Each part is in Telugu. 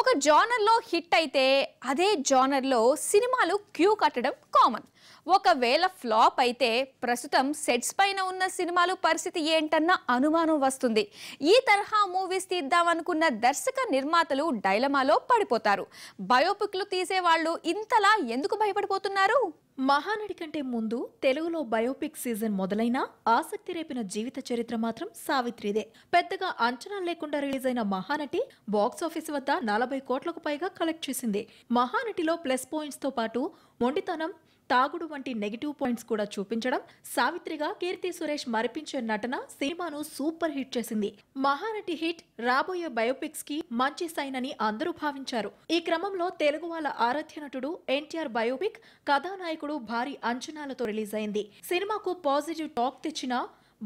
ఒక జానర్లో హిట్ అయితే అదే జానర్లో సినిమాలు క్యూ కట్టడం కామన్ ఒకవేళ ఫ్లాప్ అయితే ప్రస్తుతం సెట్స్ పైన ఉన్న సినిమాలు పరిస్థితి ఏంటన్న అనుమానం వస్తుంది ఈ తరహా మూవీస్ తీద్దామనుకున్న దర్శక నిర్మాతలు డైలమాలో పడిపోతారు బయోపిక్లు తీసేవాళ్ళు ఇంతలా ఎందుకు భయపడిపోతున్నారు మహానడి కంటే ముందు తెలుగులో బయోపిక్ సీజన్ మొదలైనా ఆసక్తి రేపిన జీవిత చరిత్ర మాత్రం సావిత్రిదే పెద్దగా అంచనా లేకుండా రిలీజ్ అయిన మహానటి బాక్సాఫీస్ వద్ద నలభై కోట్లకు పైగా కలెక్ట్ చేసింది మహానటిలో ప్లస్ పాయింట్స్తో పాటు మొండితనం తాగుడు వంటి నెగిటివ్ పాయింట్స్ కూడా చూపించడం సావిత్రిగా కీర్తి సురేష్ మరిపించే నటన సినిమాను సూపర్ హిట్ చేసింది మహానటి హిట్ రాబోయే బయోపిక్స్ కి మంచి సైన్ అని అందరూ భావించారు ఈ క్రమంలో తెలుగు వాళ్ళ ఆరాధ్య నటుడు ఎన్టీఆర్ బయోపిక్ కథానాయకుడు భారీ అంచనాలతో రిలీజ్ అయింది సినిమాకు పాజిటివ్ టాక్ తెచ్చిన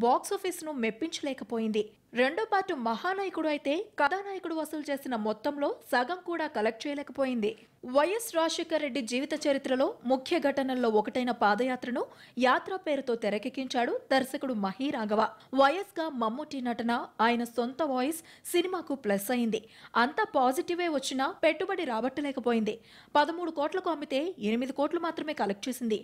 బాక్సాఫీస్ ను మెప్పించలేకపోయింది రెండో పార్ట్ మహానాయకుడు అయితే కథానాయకుడు వసూలు చేసిన మొత్తంలో సగం కూడా కలెక్ట్ చేయలేకపోయింది వైఎస్ రాజశేఖర రెడ్డి జీవిత చరిత్రలో ముఖ్య ఘటనల్లో ఒకటైన పాదయాత్రను యాత్ర పేరుతో తెరకెక్కించాడు దర్శకుడు మహీ రాఘవ వైఎస్ గా మమ్ముటి నటన ఆయన సొంత వాయిస్ సినిమాకు ప్లస్ అయింది అంత పాజిటివే వచ్చినా పెట్టుబడి రాబట్టలేకపోయింది పదమూడు కోట్లకు అమ్మితే ఎనిమిది కోట్లు మాత్రమే కలెక్ట్ చేసింది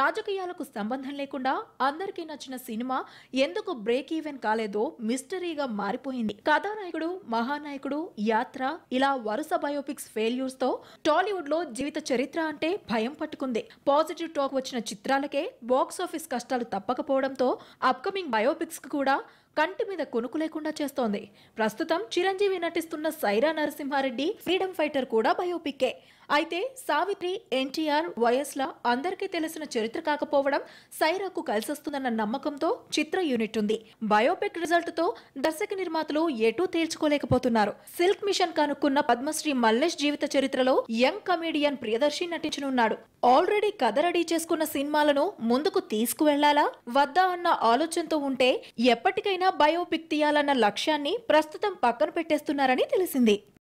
రాజకీయాలకు సంబంధం లేకుండా అందరికీ నచ్చిన సినిమా ఎందుకు బ్రేక్ ఈవెన్ కాలేదో మిస్టరీ పూర్తిగా మారిపోయింది కథానాయకుడు మహానాయకుడు యాత్ర ఇలా వరుస బయోపిక్స్ ఫెయిల్యూర్స్ తో టాలీవుడ్ లో జీవిత చరిత్ర అంటే భయం పట్టుకుంది పాజిటివ్ టాక్ వచ్చిన చిత్రాలకే బాక్సాఫీస్ కష్టాలు తప్పకపోవడంతో అప్కమింగ్ బయోపిక్స్ కూడా కంటి మీద కొనుకు లేకుండా చేస్తోంది ప్రస్తుతం చిరంజీవి నటిస్తున్న సైరా నరసింహారెడ్డి ఫ్రీడమ్ ఫైటర్ కూడా బయోపిక్కే అయితే సావిత్రి ఎన్టీఆర్ వైఎస్ల అందరికీ తెలిసిన చరిత్ర కాకపోవడం సైరాకు కలిసొస్తుందన్న నమ్మకంతో చిత్ర యూనిట్ ఉంది బయోపిక్ రిజల్ట్ తో దర్శక నిర్మాతలు ఎటూ తేల్చుకోలేకపోతున్నారు సిల్క్ మిషన్ కనుక్కున్న పద్మశ్రీ మల్లేష్ జీవిత చరిత్రలో యంగ్ కమేడియన్ ప్రియదర్శి నటించనున్నాడు ఆల్రెడీ కథ రెడీ చేసుకున్న సినిమాలను ముందుకు తీసుకువెళ్లాలా వద్దా అన్న ఆలోచనతో ఉంటే ఎప్పటికైనా బయోపిక్ తీయాలన్న లక్ష్యాన్ని ప్రస్తుతం పక్కన పెట్టేస్తున్నారని తెలిసింది